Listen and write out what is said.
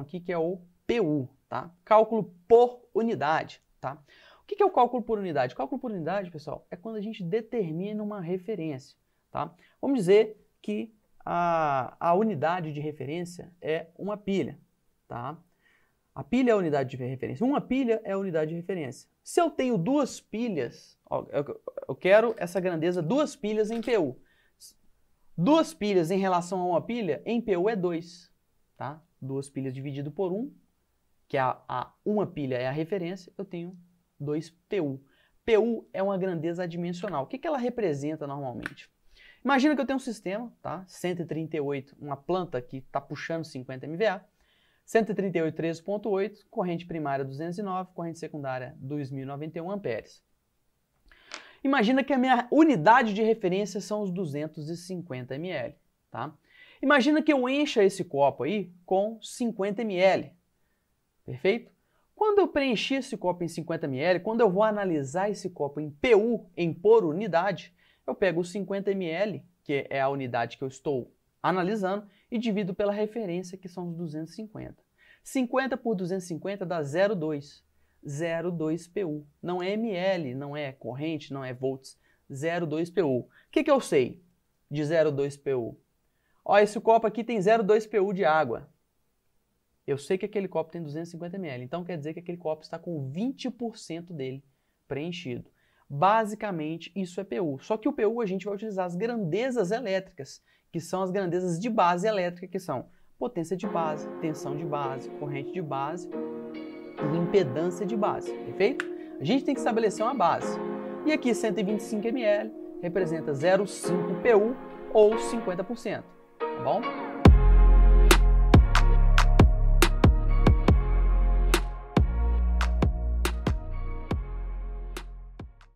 aqui que é o PU, tá? Cálculo por unidade, tá? O que é o cálculo por unidade? cálculo por unidade, pessoal, é quando a gente determina uma referência, tá? Vamos dizer que a, a unidade de referência é uma pilha, tá? A pilha é a unidade de referência. Uma pilha é a unidade de referência. Se eu tenho duas pilhas, ó, eu, eu quero essa grandeza duas pilhas em PU. Duas pilhas em relação a uma pilha, em PU é 2, tá? duas pilhas dividido por 1, um, que é a, a, uma pilha é a referência, eu tenho 2PU. PU é uma grandeza adimensional. O que, que ela representa normalmente? Imagina que eu tenho um sistema, tá? 138, uma planta que está puxando 50 MVA, 138, 13.8, corrente primária 209, corrente secundária 2091 amperes. Imagina que a minha unidade de referência são os 250 ml, tá? Imagina que eu encha esse copo aí com 50 ml. Perfeito? Quando eu preenchi esse copo em 50 ml, quando eu vou analisar esse copo em PU, em por unidade, eu pego os 50 ml, que é a unidade que eu estou analisando, e divido pela referência, que são os 250. 50 por 250 dá 0,2. 0,2 PU. Não é ml, não é corrente, não é volts. 0,2 PU. O que, que eu sei de 0,2 PU? Ó, esse copo aqui tem 0,2 PU de água. Eu sei que aquele copo tem 250 ml, então quer dizer que aquele copo está com 20% dele preenchido. Basicamente, isso é PU. Só que o PU a gente vai utilizar as grandezas elétricas, que são as grandezas de base elétrica, que são potência de base, tensão de base, corrente de base e impedância de base, perfeito? A gente tem que estabelecer uma base. E aqui 125 ml representa 0,5 PU ou 50%. Tá bom?